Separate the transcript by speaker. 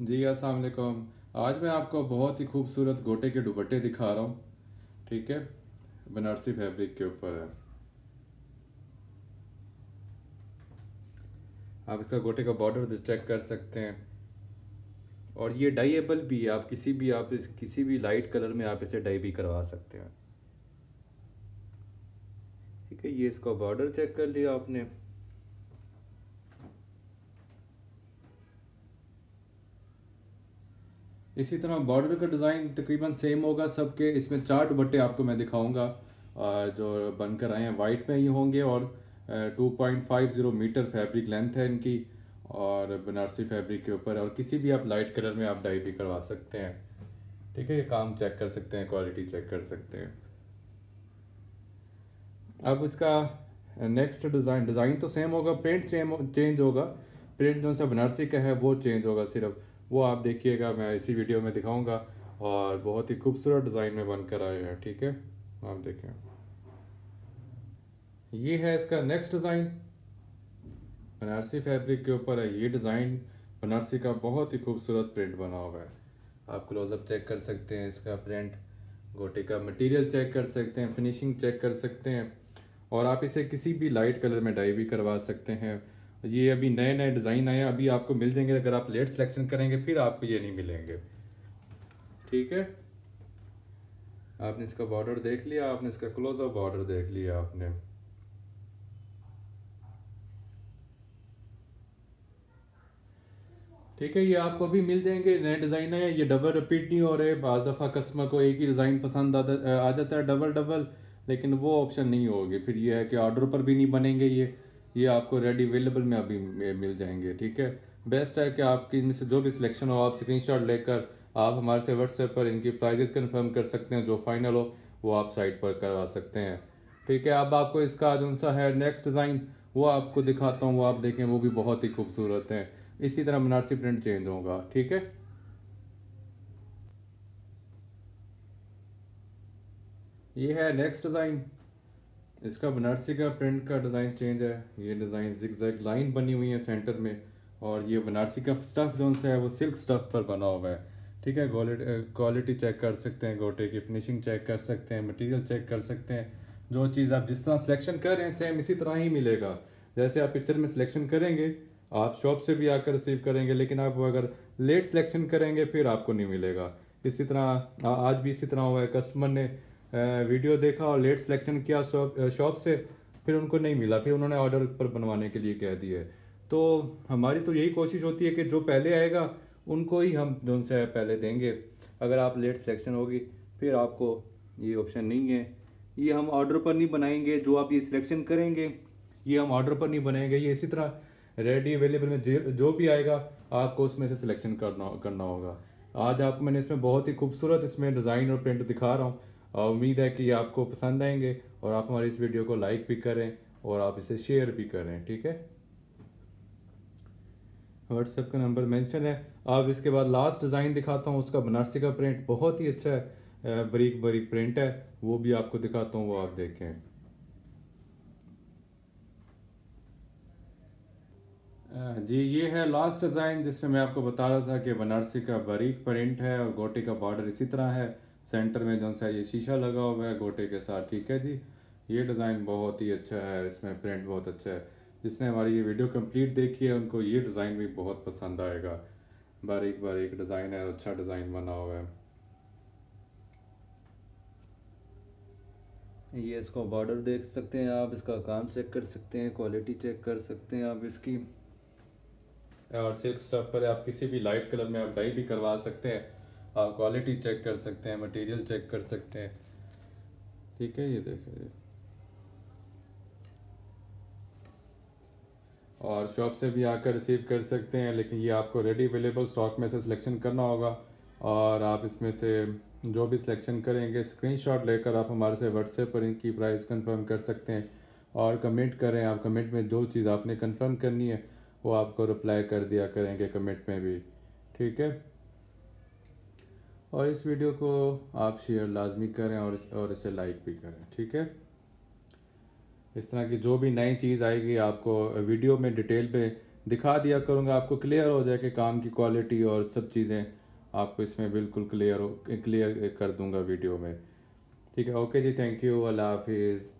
Speaker 1: जी हाँ, असलकुम आज मैं आपको बहुत ही खूबसूरत गोटे के दुपट्टे दिखा रहा हूँ ठीक है बनारसी फैब्रिक के ऊपर है आप इसका गोटे का बॉर्डर चेक तो कर सकते हैं और ये डाइएबल भी है आप किसी भी आप इस किसी भी लाइट कलर में आप इसे डाई भी करवा सकते हैं ठीक है ये इसका बॉर्डर चेक कर लिया आपने इसी तरह बॉर्डर का डिज़ाइन तकरीबन सेम होगा सबके इसमें चार दुपट्टे आपको मैं दिखाऊंगा जो बनकर आए हैं वाइट में ही होंगे और 2.50 मीटर फैब्रिक लेंथ है इनकी और बनारसी फैब्रिक के ऊपर और किसी भी आप लाइट कलर में आप डाई भी करवा सकते हैं ठीक है ये काम चेक कर सकते हैं क्वालिटी चेक कर सकते हैं अब इसका नेक्स्ट डिज़ाइन डिज़ाइन तो सेम होगा प्रिंट चेंज होगा प्रिंट जो सा बनारसी का है वो चेंज होगा सिर्फ वो आप देखिएगा मैं इसी वीडियो में दिखाऊंगा और बहुत ही खूबसूरत डिज़ाइन में बनकर आए हैं ठीक है आप देखें ये है इसका नेक्स्ट डिज़ाइन बनारसी फैब्रिक के ऊपर है ये डिज़ाइन बनारसी का बहुत ही खूबसूरत प्रिंट बना हुआ है आप क्लोजअप चेक कर सकते हैं इसका प्रिंट गोटे का मटेरियल चेक कर सकते हैं फिनिशिंग चेक कर सकते हैं और आप इसे किसी भी लाइट कलर में डाई भी करवा सकते हैं ये अभी नए नए डिज़ाइन आए अभी आपको मिल जाएंगे अगर आप लेट सिलेक्शन करेंगे फिर आपको ये नहीं मिलेंगे ठीक है आपने इसका बॉर्डर देख लिया आपने इसका क्लोज ऑफ बॉर्डर देख लिया आपने ठीक है ये आपको भी मिल जाएंगे नए डिज़ाइन है ये डबल रिपीट नहीं हो रहे बज दफ़ा कस्टमर को एक ही डिज़ाइन पसंद आ जाता है डबल डबल लेकिन वो ऑप्शन नहीं होगी फिर ये है कि ऑर्डर पर भी नहीं बनेंगे ये ये आपको रेडी अवेलेबल में अभी मिल जाएंगे ठीक है बेस्ट है कि आपकी इनमें से जो भी सिलेक्शन हो आप स्क्रीनशॉट लेकर आप हमारे से व्हाट्सएप पर इनकी प्राइजेस कंफर्म कर सकते हैं जो फाइनल हो वो आप साइट पर करवा सकते हैं ठीक है अब आपको इसका जो सा है नेक्स्ट डिज़ाइन वो आपको दिखाता हूँ वो आप देखें वो भी बहुत ही खूबसूरत है इसी तरह बनारसी प्रिंट चेंज होगा ठीक है ये है नेक्स्ट डिज़ाइन इसका बनारसी का प्रिंट का डिज़ाइन चेंज है ये डिज़ाइन जिक लाइन बनी हुई है सेंटर में और ये बनारसी का स्टफ़ जो है वो सिल्क स्टफ़ पर बना हुआ है ठीक है क्वालिटी चेक कर सकते हैं गोटे की फिनिशिंग चेक कर सकते हैं मटेरियल चेक कर सकते हैं जो चीज़ आप जिस तरह सिलेक्शन कर रहे हैं सेम इसी तरह ही मिलेगा जैसे आप पिक्चर में सिलेक्शन करेंगे आप शॉप से भी आकर रिसीव करेंगे लेकिन आप अगर लेट सिलेक्शन करेंगे फिर आपको नहीं मिलेगा इसी तरह आज भी इसी तरह हुआ है कस्टमर ने वीडियो देखा और लेट सिलेक्शन किया शॉप से फिर उनको नहीं मिला फिर उन्होंने ऑर्डर पर बनवाने के लिए कह दिया है तो हमारी तो यही कोशिश होती है कि जो पहले आएगा उनको ही हम जो उनसे पहले देंगे अगर आप लेट सिलेक्शन होगी फिर आपको ये ऑप्शन नहीं है ये हम ऑर्डर पर नहीं बनाएंगे जो आप ये सिलेक्शन करेंगे ये हम ऑर्डर पर नहीं बनाएंगे ये इसी तरह रेडी अवेलेबल में जो भी आएगा आपको उसमें से सिलेक्शन करना करना होगा आज आपको मैंने इसमें बहुत ही खूबसूरत इसमें डिज़ाइन और प्रिंट दिखा रहा हूँ और उम्मीद है कि आपको पसंद आएंगे और आप हमारी इस वीडियो को लाइक भी करें और आप इसे शेयर भी करें ठीक है व्हाट्सएप का नंबर मेंशन है अब इसके बाद लास्ट डिज़ाइन दिखाता हूँ उसका बनारसी का प्रिंट बहुत ही अच्छा है बरीक बरीक प्रिंट है वो भी आपको दिखाता हूँ वो आप देखें जी ये है लास्ट डिज़ाइन जिसमें मैं आपको बता रहा था कि बनारसी का बारीक प्रिंट है और गोटी का बॉर्डर इसी तरह है सेंटर में जो सा ये शीशा लगा हुआ है गोटे के साथ ठीक है जी ये डिज़ाइन बहुत ही अच्छा है इसमें प्रिंट बहुत अच्छा है जिसने हमारी ये वीडियो कंप्लीट देखी है उनको ये डिज़ाइन भी बहुत पसंद आएगा बारीक बारीक डिज़ाइन है अच्छा डिज़ाइन बना हुआ है ये इसको बॉर्डर देख सकते हैं आप इसका काम चेक कर सकते हैं क्वालिटी चेक कर सकते हैं आप इसकी और सिल्क स्टफ पर आप किसी भी लाइट कलर में आप डाई भी करवा सकते हैं क्वालिटी चेक कर सकते हैं मटेरियल चेक कर सकते हैं ठीक है ये देखिए और शॉप से भी आकर रिसीव कर सकते हैं लेकिन ये आपको रेडी अवेलेबल स्टॉक में से सिलेक्शन करना होगा और आप इसमें से जो भी सिलेक्शन करेंगे स्क्रीनशॉट लेकर आप हमारे से व्हाट्सएप पर इनकी प्राइस कंफर्म कर सकते हैं और कमेंट करें आप कमेंट में जो चीज़ आपने कंफर्म करनी है वो आपको रिप्लाई कर दिया करेंगे कमेंट में भी ठीक है और इस वीडियो को आप शेयर लाजमी करें और और इसे लाइक भी करें ठीक है इस तरह की जो भी नई चीज़ आएगी आपको वीडियो में डिटेल पे दिखा दिया करूँगा आपको क्लियर हो जाए कि काम की क्वालिटी और सब चीज़ें आपको इसमें बिल्कुल क्लियर हो क्लियर कर दूंगा वीडियो में ठीक है ओके जी थैंक यू अल्लाह हाफिज़